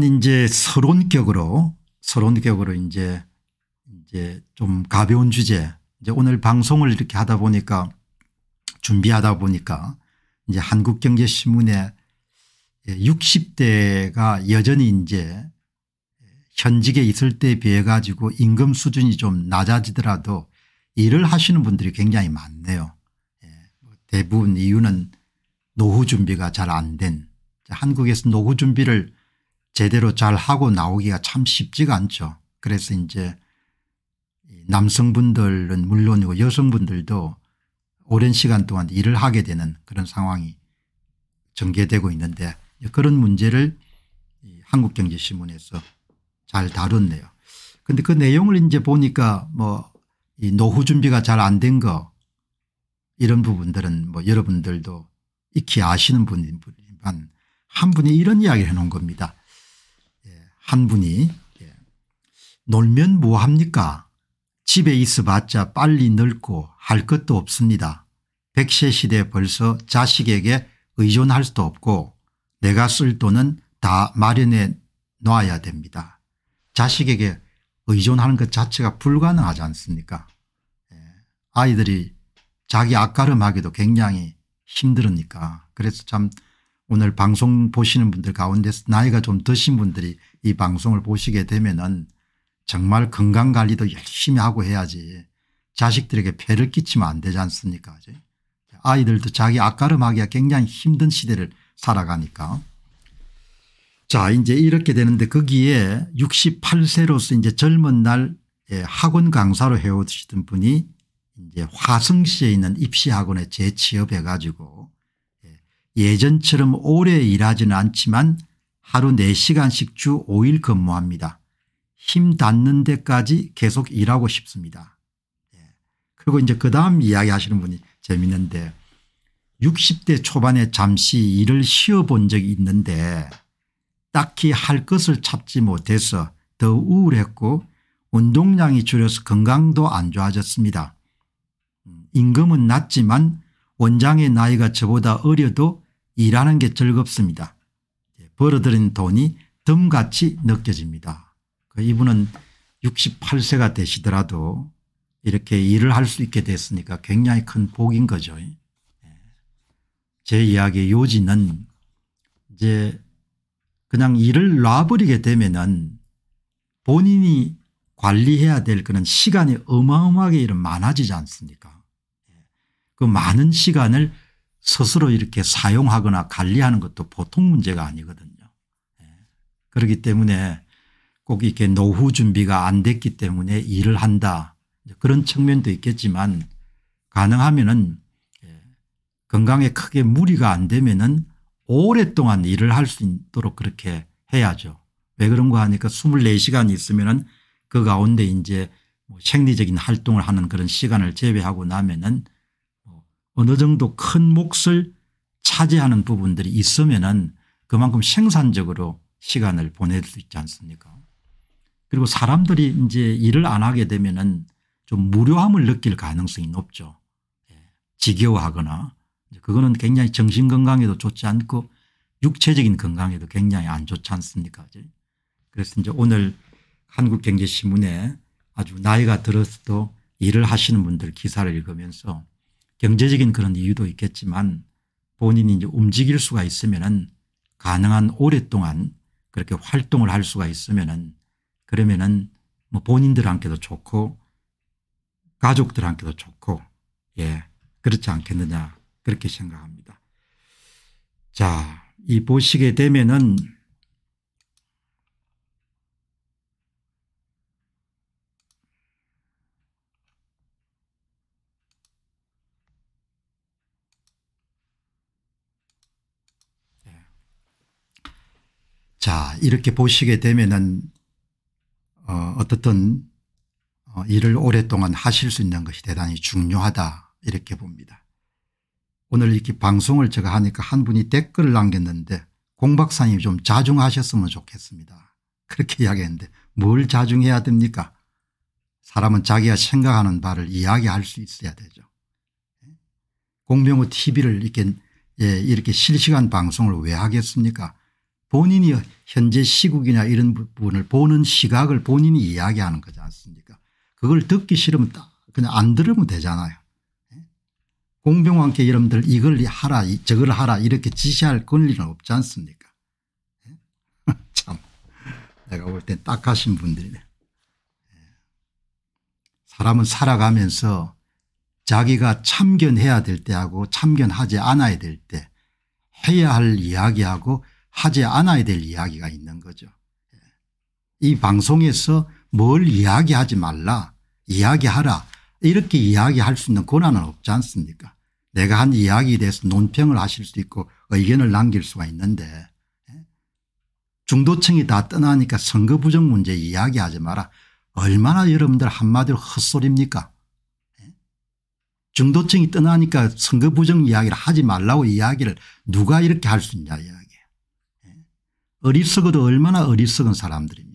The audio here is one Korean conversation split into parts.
이제 서론격으로 서론격으로 이제 이제 좀 가벼운 주제 이제 오늘 방송을 이렇게 하다 보니까 준비하다 보니까 이제 한국경제신문에 60대가 예, 여전히 이제 현직에 있을 때에 비해 가지고 임금 수준이 좀 낮아지더라도 일을 하시는 분들이 굉장히 많네요. 예, 뭐 대부분 이유는 노후 준비가 잘 안 된 한국에서 노후 준비를 제대로 잘 하고 나오기가 참 쉽지가 않죠. 그래서 이제 남성분들은 물론이고 여성분들도 오랜 시간 동안 일을 하게 되는 그런 상황이 전개되고 있는데 그런 문제를 한국경제신문에서 잘 다뤘네요. 근데 그 내용을 이제 보니까 뭐이 노후 준비가 잘 안 된 거 이런 부분들은 뭐 여러분들도 익히 아시는 분이지만 한 분이 이런 이야기를 해놓은 겁니다. 한 분이 예. 놀면 뭐합니까 집에 있어봤자 빨리 늙고 할 것도 없습니다. 백세 시대 에 벌써 자식에게 의존할 수도 없고 내가 쓸 돈은 다 마련해 놔야 됩니다. 자식에게 의존하는 것 자체가 불가능하지 않습니까 예. 아이들이 자기 아까름하기도 굉장히 힘들으니까 그래서 참 오늘 방송 보시는 분들 가운데 나이가 좀 드신 분들이 이 방송을 보시게 되면은 정말 건강관리도 열심히 하고 해야지 자식들에게 폐를 끼치면 안 되지 않습니까 아이들도 자기 아가름하기가 굉장히 힘든 시대를 살아가니까 자 이제 이렇게 되는데 거기에 68세로서 이제 젊은 날 예, 학원 강사로 해오시던 분이 이제 화성시에 있는 입시학원에 재취업해 가지고 예전처럼 오래 일하지는 않지만 하루 4시간씩 주 5일 근무합니다. 힘 닿는 데까지 계속 일하고 싶습니다. 예. 그리고 이제 그 다음 이야기 하시는 분이 재밌는데 60대 초반에 잠시 일을 쉬어본 적이 있는데 딱히 할 것을 찾지 못해서 더 우울했고 운동량이 줄여서 건강도 안 좋아졌습니다. 음, 임금은 낮지만 원장의 나이가 저보다 어려도 일하는 게 즐겁습니다. 벌어들인 돈이 덤같이 느껴집니다. 그 이분은 68세가 되시더라도 이렇게 일을 할 수 있게 됐으니까 굉장히 큰 복인 거죠. 예. 제 이야기의 요지는 이제 그냥 일을 놔버리게 되면은 본인이 관리해야 될 그런 시간이 어마어마하게 이런 많아지지 않습니까? 예. 그 많은 시간을 스스로 이렇게 사용하거나 관리하는 것도 보통 문제가 아니거든요. 예. 그렇기 때문에 꼭 이렇게 노후 준비가 안 됐기 때문에 일을 한다 그런 측면도 있겠지만 가능하면은 예, 건강에 크게 무리가 안 되면은 오랫동안 일을 할 수 있도록 그렇게 해야죠. 왜 그런가 하니까 24시간 있으면은 그 가운데 이제 뭐 생리적인 활동을 하는 그런 시간을 제외하고 나면은 어느 정도 큰 몫을 차지하는 부분들이 있으면은 그만큼 생산적으로 시간을 보낼 수 있지 않습니까 그리고 사람들이 이제 일을 안 하게 되면은 좀 무료함을 느낄 가능성이 높죠. 예, 지겨워하거나 그거는 굉장히 정신 건강에도 좋지 않고 육체적인 건강에도 굉장히 안 좋지 않습니까 그래서 이제 오늘 한국경제신문에 아주 나이가 들어서도 일을 하시는 분들 기사를 읽으면서 경제적인 그런 이유도 있겠지만 본인이 이제 움직일 수가 있으면은 가능한 오랫동안 그렇게 활동을 할 수가 있으면은 그러면은 뭐 본인들한테도 좋고 가족들한테도 좋고 예 그렇지 않겠느냐 그렇게 생각합니다. 자이 보시게 되면은 자 이렇게 보시게 되면은 어 어떻든 어, 일을 오랫동안 하실 수 있는 것이 대단히 중요하다 이렇게 봅니다. 오늘 이렇게 방송을 제가 하니까 한 분이 댓글을 남겼는데 공 박사님 좀 자중하셨으면 좋겠습니다. 그렇게 이야기했는데 뭘 자중해야 됩니까 사람은 자기가 생각하는 바를 이야기할 수 있어야 되죠. 공병호 tv를 이렇게 예, 이렇게 실시간 방송을 왜 하겠습니까 본인이 현재 시국이나 이런 부분을 보는 시각을 본인이 이야기하는 거지 않습니까 그걸 듣기 싫으면 그냥 안 들으면 되잖아요. 예? 공병왕께 여러분들 이걸 하라 저걸 하라 이렇게 지시할 권리는 없지 않습니까 예? 참 내가 볼 땐 딱하신 분들이네. 예. 사람은 살아가면서 자기가 참견해야 될 때하고 참견하지 않아야 될 때 해야 할 이야기하고 하지 않아야 될 이야기가 있는 거죠. 예. 이 방송에서 뭘 이야기하지 말라 이야기하라 이렇게 이야기할 수 있는 권한은 없지 않습니까 내가 한 이야기에 대해서 논평을 하실 수 있고 의견을 남길 수가 있는데 예. 중도층이 다 떠나니까 선거 부정 문제 이야기하지 마라. 얼마나 여러분들 한마디로 헛소리입니까 예. 중도층이 떠나니까 선거 부정 이야기를 하지 말라고 이야기를 누가 이렇게 할 수 있냐 이야기. 어리석어도 얼마나 어리석은 사람들입니까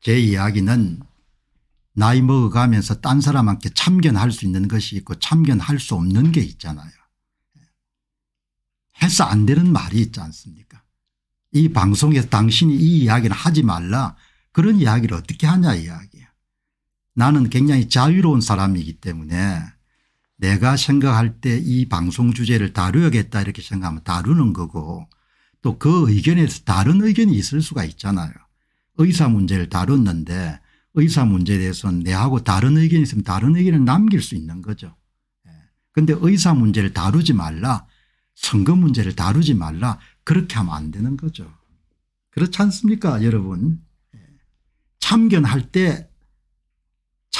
제 이야기는 나이 먹어가면서 딴 사람한테 참견할 수 있는 것이 있고 참견할 수 없는 게 있잖아요. 해서 안 되는 말이 있지 않습니까 이 방송에서 당신이 이 이야기는 하지 말라 그런 이야기를 어떻게 하냐 이야기 나는 굉장히 자유로운 사람이기 때문에 내가 생각할 때 이 방송 주제를 다루야겠다 어 이렇게 생각하면 다루는 거고 또 그 의견에서 다른 의견이 있을 수가 있잖아요. 의사 문제를 다뤘는데 의사 문제에 대해서는 내하고 다른 의견이 있으면 다른 의견을 남길 수 있는 거죠. 그런데 예. 의사 문제를 다루지 말라 선거 문제를 다루지 말라 그렇게 하면 안 되는 거죠. 그렇지 않습니까 여러분 예. 참견할 때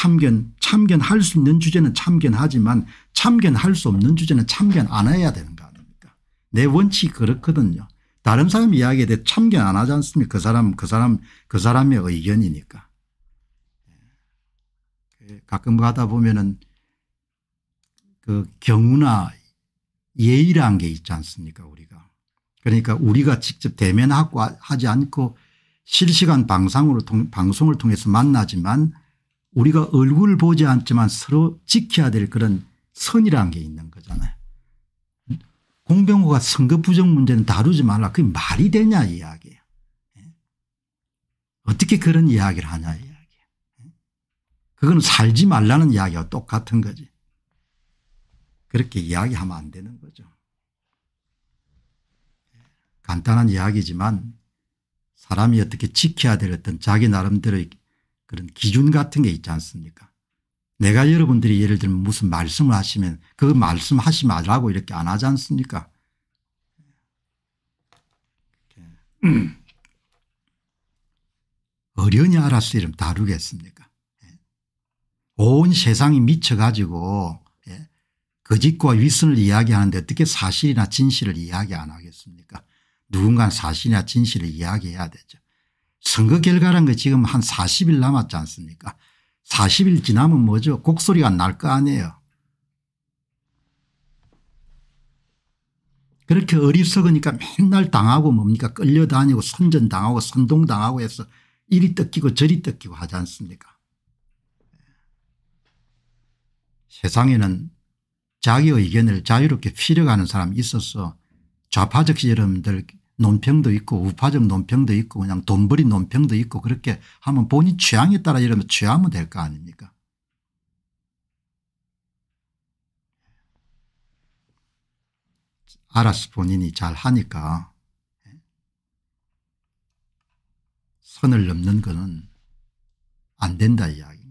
참견, 참견할 수 있는 주제는 참견하지만 참견할 수 없는 주제는 참견 안 해야 되는 거 아닙니까? 내 원칙이 그렇거든요. 다른 사람 이야기에 대해 참견 안 하지 않습니까? 그 사람, 그 사람, 그 사람의 의견이니까. 예. 가끔 가다 보면은 그 경우나 예의라는 게 있지 않습니까 우리가. 그러니까 우리가 직접 대면하고 하지 않고 실시간 방송으로 통, 방송을 통해서 만나지만 우리가 얼굴 보지 않지만 서로 지켜야 될 그런 선이라는 게 있는 거잖아요. 공병호가 선거 부정 문제는 다루지 말라. 그게 말이 되냐 이야기예 예? 어떻게 그런 이야기를 하냐 이야기예 예? 그건 살지 말라는 이야기와 똑같은 거지. 그렇게 이야기하면 안 되는 거죠. 예? 간단한 이야기지만 사람이 어떻게 지켜야 될 어떤 자기 나름대로의 그런 기준 같은 게 있지 않습니까 내가 여러분들이 예를 들면 무슨 말씀을 하시면 그 말씀 하지 말라고 이렇게 안 하지 않습니까 어련히 알아서 이름 다루겠습니까 예. 온 세상이 미쳐가지고 거짓과 예. 그 위선을 이야기하는데 어떻게 사실이나 진실을 이야기 안 하겠습니까 누군가 사실이나 진실을 이야기해야 되죠. 선거 결과란 게 지금 한 40일 남았지 않습니까 40일 지나면 뭐죠 곡소리가 날 거 아니에요. 그렇게 어리석으니까 맨날 당하고 뭡니까 끌려다니고 선전당하고 선동당하고 해서 이리 뜯기고 저리 뜯기고 하지 않습니까 세상에는 자기 의견을 자유롭게 필요하는 사람이 있어서 좌파적 여러분들 논평도 있고 우파적 논평도 있고 그냥 돈벌이 논평도 있고 그렇게 하면 본인 취향에 따라 이러면 취하면 될 거 아닙니까 알아서 본인이 잘 하니까 선을 넘는 것은 안 된다 이야기